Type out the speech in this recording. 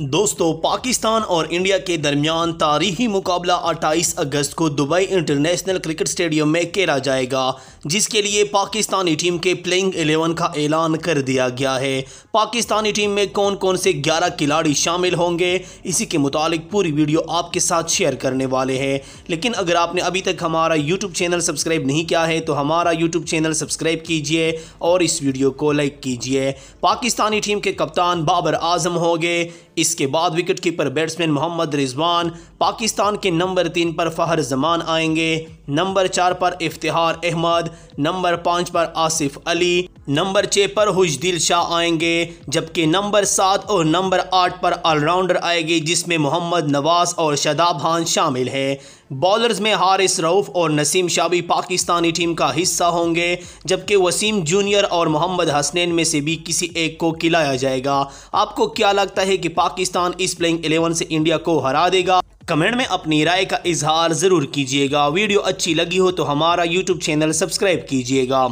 दोस्तों पाकिस्तान और इंडिया के दरमियान तारीखी मुकाबला 28 अगस्त को दुबई इंटरनेशनल क्रिकेट स्टेडियम में खेला जाएगा जिसके लिए पाकिस्तानी टीम के प्लेइंग एलेवन का ऐलान कर दिया गया है पाकिस्तानी टीम में कौन कौन से 11 खिलाड़ी शामिल होंगे इसी के मुतालिक पूरी वीडियो आपके साथ शेयर करने वाले हैं लेकिन अगर आपने अभी तक हमारा यूट्यूब चैनल सब्सक्राइब नहीं किया है तो हमारा यूट्यूब चैनल सब्सक्राइब कीजिए और इस वीडियो को लाइक कीजिए पाकिस्तानी टीम के कप्तान बाबर आजम होंगे इसके बाद wicket keeper batsman Mohammad Rizwan Pakistan के नंबर तीन पर फ़हर जमान आएंगे नंबर चार पर इफ्तार अहमद नंबर पाँच पर आसिफ अली नंबर छः पर दिल शाह आएंगे जबकि नंबर सात और नंबर आठ पर ऑलराउंडर आएगी जिसमें मोहम्मद नवाज और शदाब खान शामिल हैं बॉलर्स में हारिस रऊफ़ और नसीम शाह भी पाकिस्तानी टीम का हिस्सा होंगे जबकि वसीम जूनियर और मोहम्मद हसनैन में से भी किसी एक को खिलाया जाएगा आपको क्या लगता है कि पाकिस्तान इस प्लेइंग एलेवन से इंडिया को हरा देगा कमेंट में अपनी राय का इजहार ज़रूर कीजिएगा वीडियो अच्छी लगी हो तो हमारा यूट्यूब चैनल सब्सक्राइब कीजिएगा